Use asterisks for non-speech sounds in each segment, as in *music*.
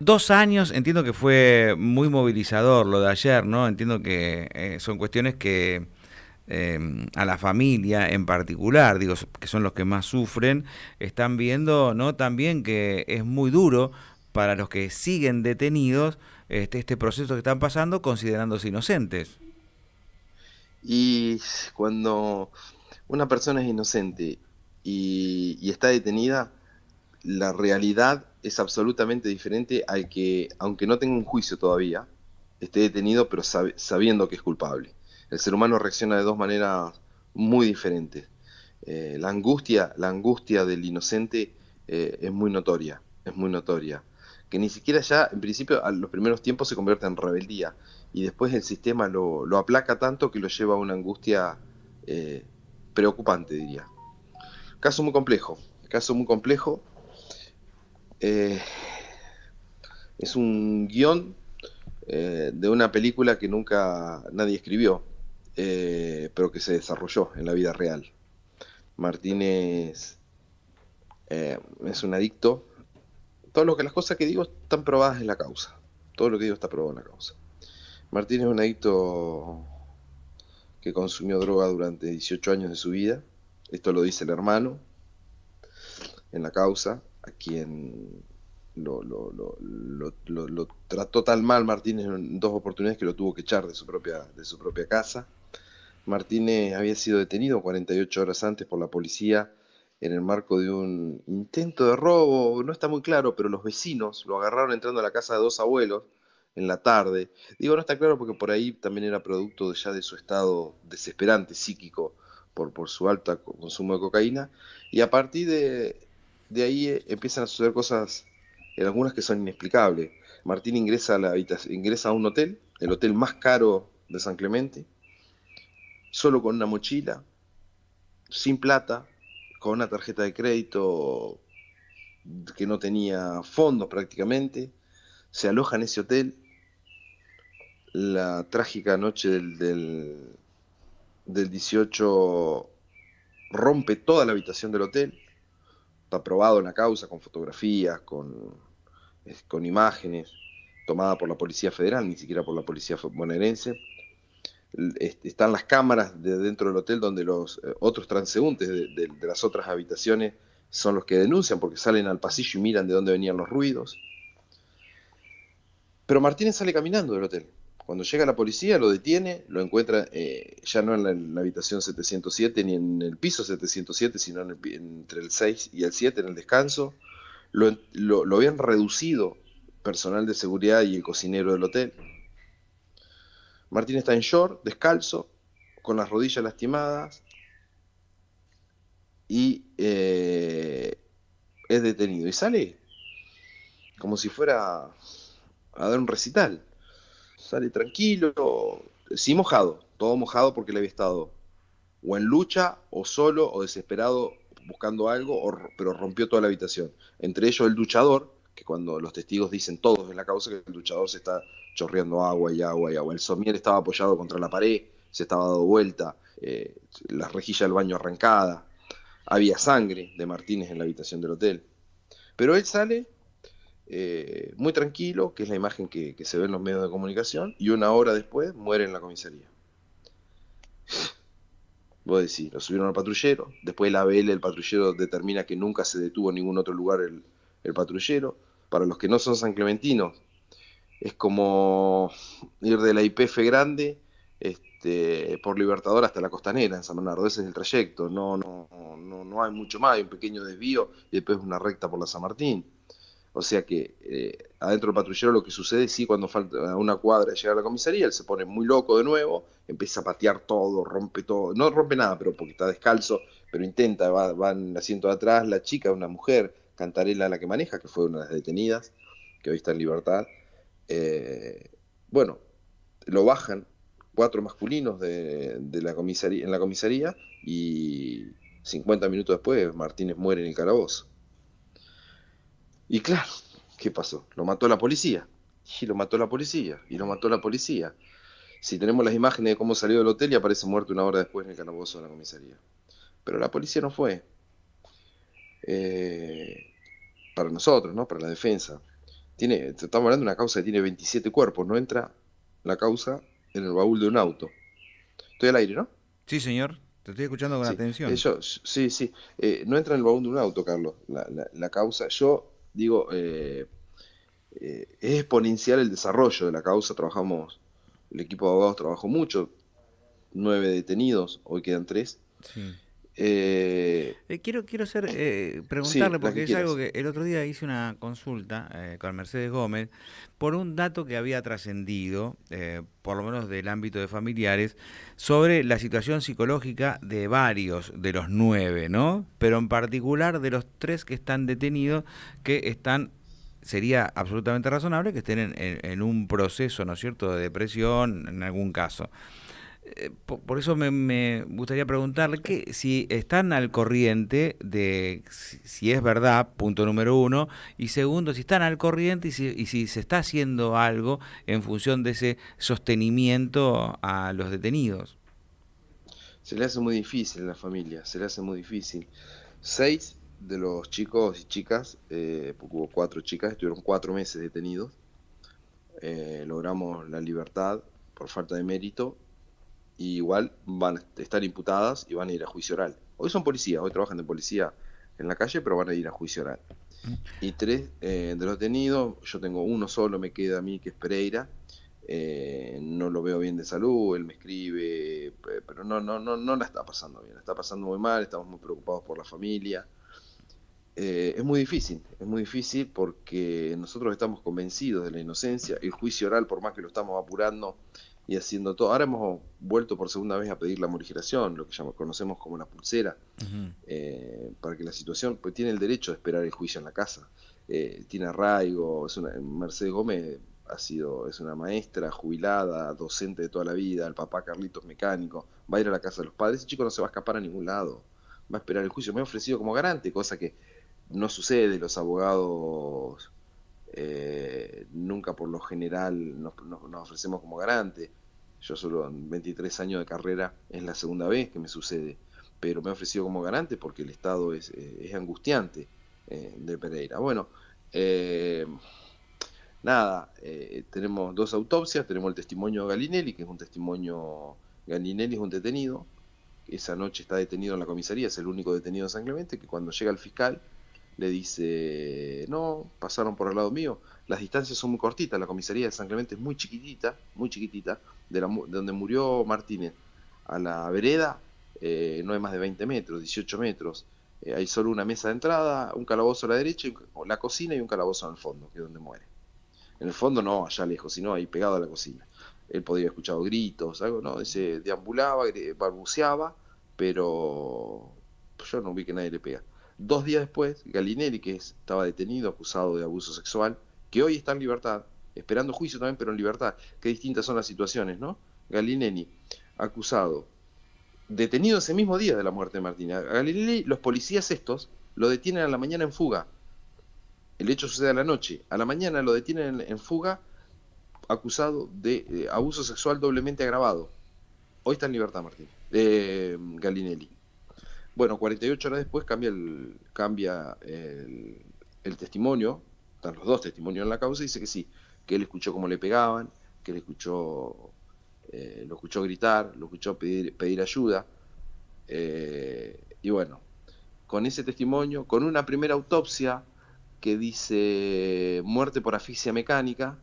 Dos años, entiendo que fue muy movilizador lo de ayer, ¿no? Entiendo que eh, son cuestiones que eh, a la familia en particular, digo, que son los que más sufren, están viendo, ¿no? También que es muy duro para los que siguen detenidos este, este proceso que están pasando considerándose inocentes. Y cuando una persona es inocente y, y está detenida, la realidad es absolutamente diferente al que, aunque no tenga un juicio todavía, esté detenido pero sabiendo que es culpable. El ser humano reacciona de dos maneras muy diferentes. Eh, la angustia, la angustia del inocente eh, es muy notoria, es muy notoria. Que ni siquiera ya, en principio, a los primeros tiempos se convierte en rebeldía y después el sistema lo, aplaca tanto que lo lleva a una angustia eh, preocupante, diría. Caso muy complejo, caso muy complejo, eh, es un guión eh, de una película que nunca nadie escribió, eh, pero que se desarrolló en la vida real. Martínez es un adicto. Todo lo que las cosas que digo están probadas en la causa. Todo lo que digo está probado en la causa. Martínez es un adicto que consumió droga durante 18 años de su vida. Esto lo dice el hermano en la causa a quien lo, lo, trató tan mal Martínez en dos oportunidades que lo tuvo que echar de su propia, de su propia casa. Martínez había sido detenido 48 horas antes por la policía en el marco de un intento de robo, no está muy claro, pero los vecinos lo agarraron entrando a la casa de dos abuelos en la tarde. Digo, no está claro porque por ahí también era producto ya de su estado desesperante psíquico por, por su alto consumo de cocaína. Y a partir de de ahí eh, empiezan a suceder cosas, en algunas que son inexplicables. Martín ingresa a, la ingresa a un hotel, el hotel más caro de San Clemente, solo con una mochila, sin plata, con una tarjeta de crédito que no tenía fondos prácticamente, se aloja en ese hotel. La trágica noche del, del 18 rompe toda la habitación del hotel, aprobado en la causa con fotografías, con, con imágenes tomada por la Policía Federal, ni siquiera por la Policía bonaerense. Están las cámaras de dentro del hotel donde los eh, otros transeúntes de las otras habitaciones son los que denuncian porque salen al pasillo y miran de dónde venían los ruidos. Pero Martínez sale caminando del hotel cuando llega la policía, lo detiene, lo encuentra eh, ya no en la, habitación 707 ni en el piso 707, sino entre el 6 y el 7 en el descanso. Lo, lo, habían reducido personal de seguridad y el cocinero del hotel. Martín está en short, descalzo, con las rodillas lastimadas y eh, es detenido. Y sale como si fuera a dar un recital sale tranquilo, sí mojado, todo mojado porque le había estado o en lucha, o solo, o desesperado buscando algo, o, pero rompió toda la habitación. Entre ellos el luchador, que cuando los testigos dicen todos en la causa que el luchador se está chorreando agua y agua y agua. El somier estaba apoyado contra la pared, se estaba dando vuelta, eh, las la rejilla del baño arrancada, había sangre de Martínez en la habitación del hotel. Pero él sale eh, muy tranquilo, que es la imagen que, se ve en los medios de comunicación, y una hora después muere en la comisaría. a decir, lo subieron al patrullero, después la ABL, el patrullero determina que nunca se detuvo en ningún otro lugar el, patrullero. Para los que no son San clementino es como ir de la IPF grande este, por Libertador hasta la costanera en San Bernardo. Ese es el trayecto, no, no, no, no hay mucho más, hay un pequeño desvío y después una recta por la San Martín. O sea que eh, adentro del patrullero lo que sucede, es sí, cuando falta una cuadra de llegar a la comisaría, él se pone muy loco de nuevo, empieza a patear todo, rompe todo, no rompe nada, pero porque está descalzo, pero intenta, va, van el asiento de atrás, la chica, una mujer, Cantarela la que maneja, que fue una de las detenidas, que hoy está en libertad. Eh, bueno, lo bajan cuatro masculinos de, la comisaría, en la comisaría y 50 minutos después Martínez muere en el calabozo. Y claro, ¿qué pasó? Lo mató la policía. Y lo mató la policía. Y lo mató la policía. Si tenemos las imágenes de cómo salió del hotel y aparece muerto una hora después en el calabozo de la comisaría. Pero la policía no fue. Eh, para nosotros, ¿no? Para la defensa. Tiene, estamos hablando de una causa que tiene 27 cuerpos. No entra la causa en el baúl de un auto. Estoy al aire, ¿no? Sí, señor. Te estoy escuchando con atención. Eh, sí, sí. Eh, no entra en el baúl de un auto, Carlos. la causa. Yo digo, eh, eh, es exponencial el desarrollo de la causa. Trabajamos, el equipo de abogados trabajó mucho, nueve detenidos, hoy quedan tres. Sí. Eh, eh, quiero, quiero hacer, eh, preguntarle, porque es algo que el otro día hice una consulta eh, con Mercedes Gómez por un dato que había trascendido, por lo menos del ámbito de familiares, sobre la situación psicológica de varios de los nueve, ¿no? Pero en particular de los tres que están detenidos, que están sería absolutamente razonable que estén en, un proceso, ¿no es cierto?, de depresión en algún caso. Eh, por, eso me, gustaría preguntarle que si están al corriente de si, es verdad, punto número uno, y segundo, si están al corriente y si, se está haciendo algo en función de ese sostenimiento a los detenidos. Se le hace muy difícil a la familia, se le hace muy difícil. Seis de los chicos y chicas, eh, porque hubo cuatro chicas, estuvieron cuatro meses detenidos. Eh, logramos la libertad por falta de mérito igual van a estar imputadas y van a ir a juicio oral. Hoy son policías, hoy trabajan de policía en la calle, pero van a ir a juicio oral. Mm. Y tres eh, de los detenidos, yo tengo uno solo, me queda a mí, que es Pereira. Eh, no lo veo bien de salud, él me escribe, pero no, no, no, no la está pasando bien, la está pasando muy mal, estamos muy preocupados por la familia. Eh, es muy difícil, es muy difícil porque nosotros estamos convencidos de la inocencia, el juicio oral, por más que lo estamos apurando, y haciendo todo. Ahora hemos vuelto por segunda vez a pedir la morigeración, lo que llamamos, conocemos como la pulsera, eh, para que la situación, pues tiene el derecho de esperar el juicio en la casa. Eh, tiene arraigo, es Mercedes Gómez ha sido, es una maestra jubilada, docente de toda la vida, el papá Carlitos mecánico, va a ir a la casa de los padres, ese chico no se va a escapar a ningún lado, va a esperar el juicio, me ha ofrecido como garante, cosa que no sucede, los abogados eh, nunca por lo general nos, ofrecemos como garante. Yo solo en 23 años de carrera es la segunda vez que me sucede, pero me he ofrecido como garante porque el estado es, eh, angustiante eh, de Pereira. Bueno, nada, tenemos dos autopsias, tenemos el testimonio de Galinelli, que es un testimonio, Galinelli es un detenido, esa noche está detenido en la comisaría, es el único detenido en San Clemente, que cuando llega el fiscal le dice, no, pasaron por el lado mío, las distancias son muy cortitas, la comisaría de San Clemente es muy chiquitita, muy chiquitita, de, donde murió Martínez a la vereda eh, no hay más de 20 metros, 18 metros, eh, hay solo una mesa de entrada, un calabozo a la derecha, la cocina y un calabozo en el fondo, que es donde muere. En el fondo no allá lejos, sino ahí pegado a la cocina. Él podía haber escuchado gritos, algo, ¿no? Dice, deambulaba, barbuceaba, pero yo no vi que nadie le pega. Dos días después, Galinelli, que estaba detenido, acusado de abuso sexual, que hoy está en libertad, esperando juicio también, pero en libertad. Qué distintas son las situaciones, ¿no? Galinelli, acusado, detenido ese mismo día de la muerte de Martina. Galinelli, los policías estos, lo detienen a la mañana en fuga. El hecho sucede a la noche. A la mañana lo detienen en, fuga, acusado de eh, abuso sexual doblemente agravado. Hoy está en libertad, Martín. Eh, Galinelli. Bueno, 48 horas después cambia el, testimonio, están los dos testimonios en la causa, y dice que sí, que él escuchó cómo le pegaban, que él escuchó, eh, lo escuchó gritar, lo escuchó pedir, ayuda. Eh, y bueno, con ese testimonio, con una primera autopsia que dice muerte por asfixia mecánica,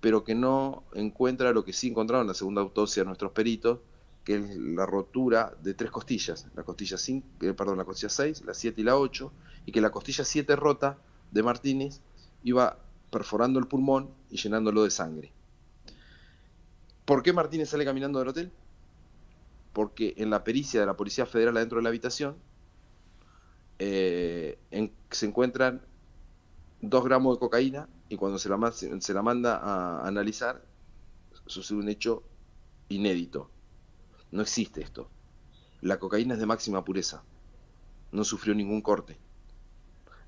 pero que no encuentra lo que sí encontraron en la segunda autopsia nuestros peritos, que es la rotura de tres costillas, la costilla 5, eh, perdón, la costilla 6, la 7 y la 8, y que la costilla 7 rota de Martínez iba perforando el pulmón y llenándolo de sangre. ¿Por qué Martínez sale caminando del hotel? Porque en la pericia de la Policía Federal adentro de la habitación eh, se encuentran dos gramos de cocaína y cuando se la, se la manda a analizar sucede un hecho inédito. No existe esto. La cocaína es de máxima pureza. No sufrió ningún corte.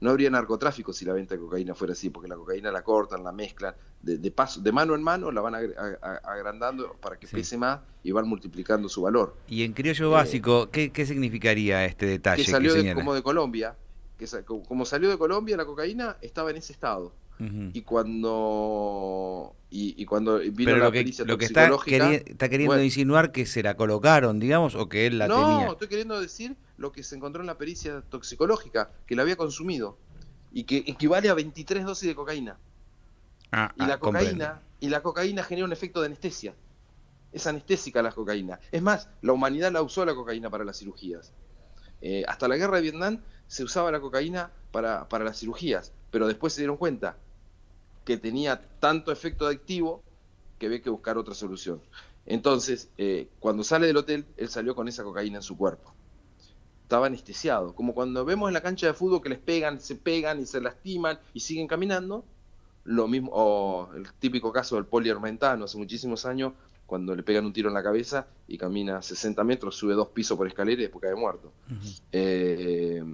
No habría narcotráfico si la venta de cocaína fuera así, porque la cocaína la cortan, la mezclan, de, paso, de mano en mano la van agrandando para que pese más y van multiplicando su valor. Y en criollo eh, básico, ¿qué, significaría este detalle? Que salió como de Colombia, que como salió de Colombia la cocaína estaba en ese estado. Y cuando. Y, cuando vino Pero la lo que, está, queriendo insinuar que se la colocaron, digamos, o que él la no, tenía. No, estoy queriendo decir lo que se encontró en la pericia toxicológica, que la había consumido y que equivale a 23 dosis de cocaína. Ah, y, la ah, cocaína y la cocaína genera un efecto de anestesia. Es anestésica la cocaína. Es más, la humanidad la usó la cocaína para las cirugías. Eh, hasta la guerra de Vietnam se usaba la cocaína para, para las cirugías, pero después se dieron cuenta que tenía tanto efecto adictivo que ve que buscar otra solución. Entonces, eh, cuando sale del hotel, él salió con esa cocaína en su cuerpo. Estaba anestesiado. Como cuando vemos en la cancha de fútbol que les pegan, se pegan y se lastiman y siguen caminando. Lo mismo, o el típico caso del poliarmentano hace muchísimos años, cuando le pegan un tiro en la cabeza y camina 60 metros, sube dos pisos por escalera y después cae muerto. Eh,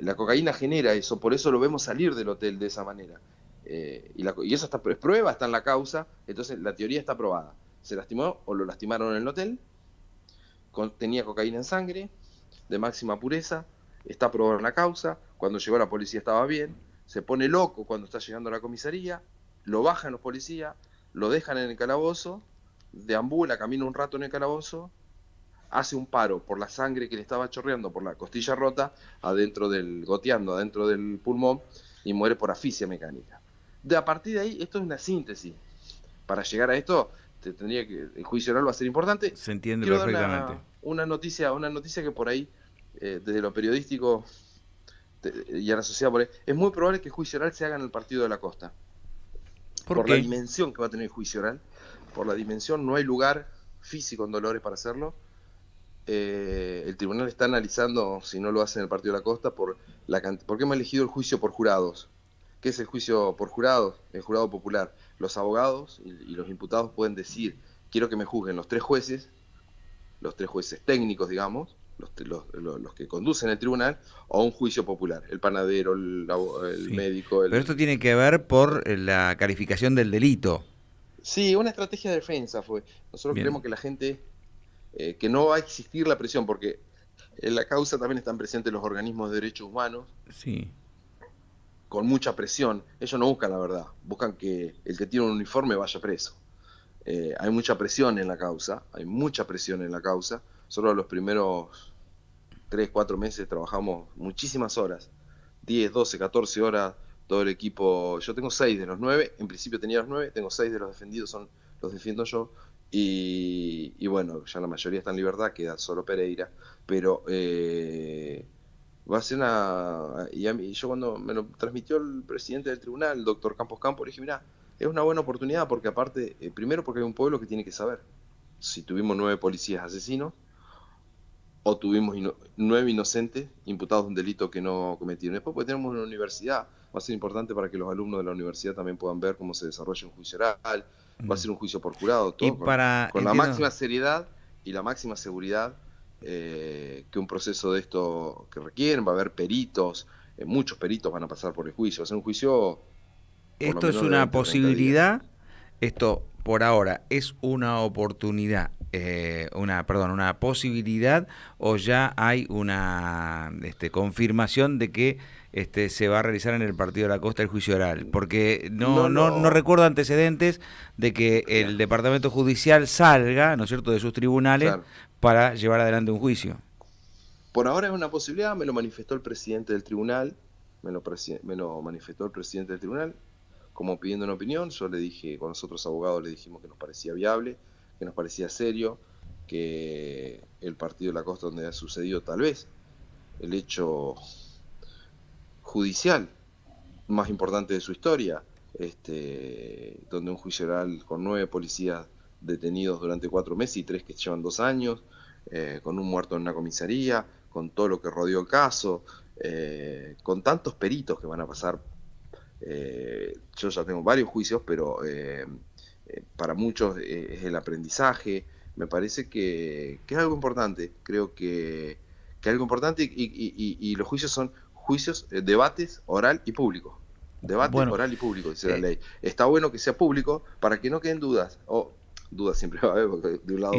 la, cocaína genera eso, por eso lo vemos salir del hotel de esa manera. Eh, y, la, esa es prueba, está en la causa, entonces la teoría está probada. Se lastimó o lo lastimaron en el hotel, tenía cocaína en sangre, de máxima pureza, está probada en la causa, cuando llegó la policía estaba bien, se pone loco cuando está llegando a la comisaría, lo bajan los policías, lo dejan en el calabozo, deambula, camina un rato en el calabozo, hace un paro por la sangre que le estaba chorreando por la costilla rota, adentro del goteando, adentro del pulmón, y muere por asfixia mecánica de, a partir de ahí, esto es una síntesis. Para llegar a esto, te tendría que, el juicio oral va a ser importante. Se entiende perfectamente. Una, noticia, una noticia que por ahí, eh, desde lo periodístico y a la sociedad, por es muy probable que el juicio oral se haga en el partido de la costa. Por, por la dimensión que va a tener el juicio oral, por la dimensión, no hay lugar físico en Dolores para hacerlo. Eh, el tribunal está analizando si no lo hace en el partido de la costa por la porque hemos elegido el juicio por jurados que es el juicio por jurado, el jurado popular. Los abogados y, los imputados pueden decir, quiero que me juzguen los tres jueces, los tres jueces técnicos, digamos, los, que conducen el tribunal o un juicio popular, el panadero, el, médico. El... Pero esto tiene que ver por eh, la calificación del delito. Sí, una estrategia de defensa fue. Nosotros queremos creemos que la gente, eh, que no va a existir la presión, porque en eh, la causa también están presentes los organismos de derechos humanos. Sí con mucha presión, ellos no buscan la verdad, buscan que el que tiene un uniforme vaya preso. Eh, hay mucha presión en la causa, hay mucha presión en la causa. Solo los primeros 3, 4 meses trabajamos muchísimas horas, 10, 12, 14 horas, todo el equipo. Yo tengo 6 de los 9, en principio tenía los 9, tengo 6 de los defendidos, son los defiendo yo. Y, bueno, ya la mayoría está en libertad, queda solo Pereira, pero eh, va a ser una... Y yo cuando me lo transmitió el presidente del tribunal, el doctor Campos Campos, le dije, mira, es una buena oportunidad porque aparte, eh, primero porque hay un pueblo que tiene que saber si tuvimos nueve policías asesinos o tuvimos nueve inocentes imputados de un delito que no cometieron. Después porque tenemos una universidad, va a ser importante para que los alumnos de la universidad también puedan ver cómo se desarrolla un juicio oral, va a mm. ser un juicio por jurado, todo para, con la máxima seriedad y la máxima seguridad eh, que un proceso de esto que requieren, va a haber peritos, eh, muchos peritos van a pasar por el juicio, va a ser un juicio... Esto es una posibilidad, esto por ahora es una oportunidad, eh, una, perdón, una posibilidad o ya hay una este, confirmación de que este, se va a realizar en el Partido de la Costa el juicio oral, porque no, no, no, recuerdo antecedentes de que el Departamento Judicial salga, ¿no es cierto?, de sus tribunales para llevar adelante un juicio. Por ahora es una posibilidad, me lo manifestó el presidente del tribunal, me lo, me lo manifestó el presidente del tribunal, como pidiendo una opinión, yo le dije, con nosotros abogados le dijimos que nos parecía viable, que nos parecía serio, que el Partido de la Costa donde ha sucedido tal vez el hecho judicial más importante de su historia, este, donde un juicio oral con nueve policías detenidos durante cuatro meses y tres que llevan dos años, eh, con un muerto en una comisaría, con todo lo que rodeó el caso, eh, con tantos peritos que van a pasar. Eh, yo ya tengo varios juicios, pero para muchos es el aprendizaje. Me parece que, es algo importante, creo que, que es algo importante y los juicios son juicios, eh, debates oral y público. Debate oral y público, dice la eh. ley. Está bueno que sea público para que no queden dudas. O oh, dudas siempre va a haber, porque de un lado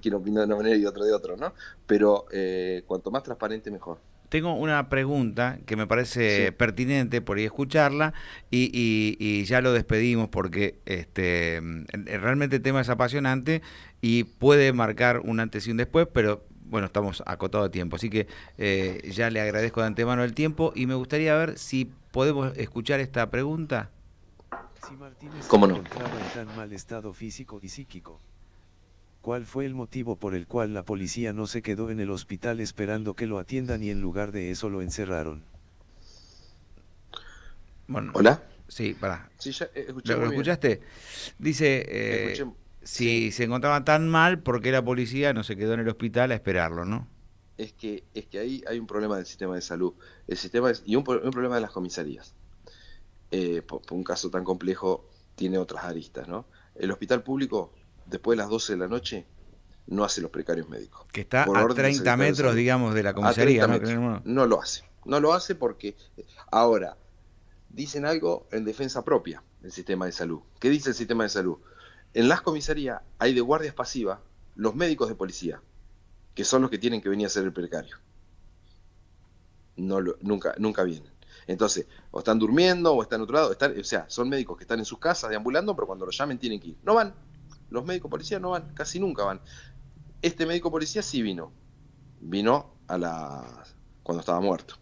quien opina de una manera y otro de otro, ¿no? Pero eh, cuanto más transparente, mejor. Tengo una pregunta que me parece pertinente por ahí escucharla y, ya lo despedimos porque este realmente el tema es apasionante y puede marcar un antes y un después, pero bueno, estamos acotados de tiempo, así que eh, ya le agradezco de antemano el tiempo y me gustaría ver si podemos escuchar esta pregunta. Si Martínez ¿Cómo no? en mal estado físico y psíquico, ¿cuál fue el motivo por el cual la policía no se quedó en el hospital esperando que lo atiendan y en lugar de eso lo encerraron? Bueno, ¿Hola? Sí, para. Sí, eh, ¿Lo, escuchaste? Dice... Eh, si se encontraba tan mal, ¿por qué la policía no se quedó en el hospital a esperarlo, no? Es que, es que ahí hay un problema del sistema de salud el sistema y un, problema de las comisarías. Eh, por, un caso tan complejo tiene otras aristas, ¿no? El hospital público, después de las 12 de la noche, no hace los precarios médicos. Que está por a 30 metros, digamos, de la comisaría. ¿no? no lo hace. No lo hace porque eh, ahora dicen algo en defensa propia del sistema de salud. ¿Qué dice el sistema de salud? En las comisarías hay de guardias pasivas los médicos de policía, que son los que tienen que venir a hacer el precario. No nunca, nunca vienen. Entonces, o están durmiendo o están en otro lado, o sea, son médicos que están en sus casas deambulando, pero cuando los llamen tienen que ir. No van. Los médicos policías no van, casi nunca van. Este médico policía sí vino. Vino a la cuando estaba muerto.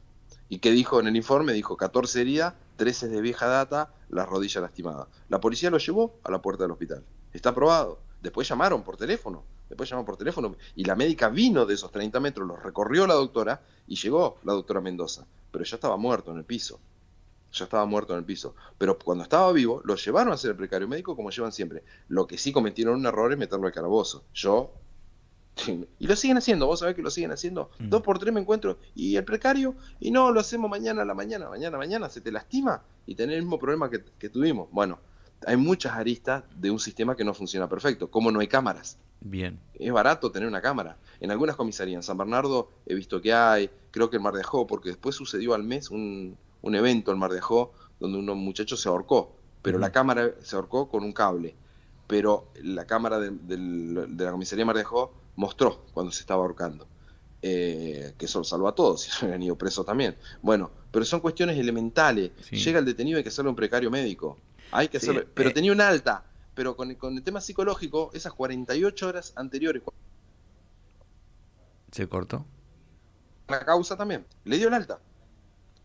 ¿Y qué dijo en el informe? Dijo 14 heridas, 13 de vieja data, La rodilla lastimada La policía lo llevó a la puerta del hospital está aprobado. Después llamaron por teléfono, después llamaron por teléfono y la médica vino de esos 30 metros, los recorrió la doctora y llegó la doctora Mendoza, pero ya estaba muerto en el piso. Ya estaba muerto en el piso. Pero cuando estaba vivo, lo llevaron a hacer el precario médico como llevan siempre. Lo que sí cometieron un error es meterlo al calabozo. Yo *laughs* y lo siguen haciendo, vos sabés que lo siguen haciendo. Mm. Dos por tres me encuentro y el precario, y no, lo hacemos mañana a la mañana, mañana, mañana, se te lastima y tenés el mismo problema que, que tuvimos. Bueno, hay muchas aristas de un sistema que no funciona perfecto, como no hay cámaras. Bien. Es barato tener una cámara. En algunas comisarías, en San Bernardo he visto que hay, creo que en Mar de Ajó, porque después sucedió al mes un, un evento en Mar de Jó donde un muchacho se ahorcó, pero la cámara se ahorcó con un cable. Pero la cámara de, la comisaría Mar de Ajó mostró cuando se estaba ahorcando. Eh, que eso lo salvó a todos, si *laughs* han ido presos también. Bueno, pero son cuestiones elementales. Llega el detenido y hay que hacerle un precario médico. Hay que pero eh. tenía un alta. Pero con el, con el tema psicológico, esas 48 horas anteriores. ¿Se cortó? La causa también. Le dio el alta.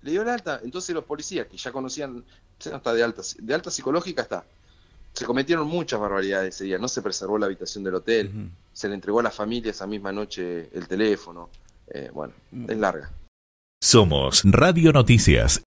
Le dio el alta. Entonces los policías que ya conocían, de alta, de alta psicológica está. Se cometieron muchas barbaridades ese día. No se preservó la habitación del hotel. Se le entregó a la familia esa misma noche el teléfono. Eh, bueno, es larga. Somos Radio Noticias.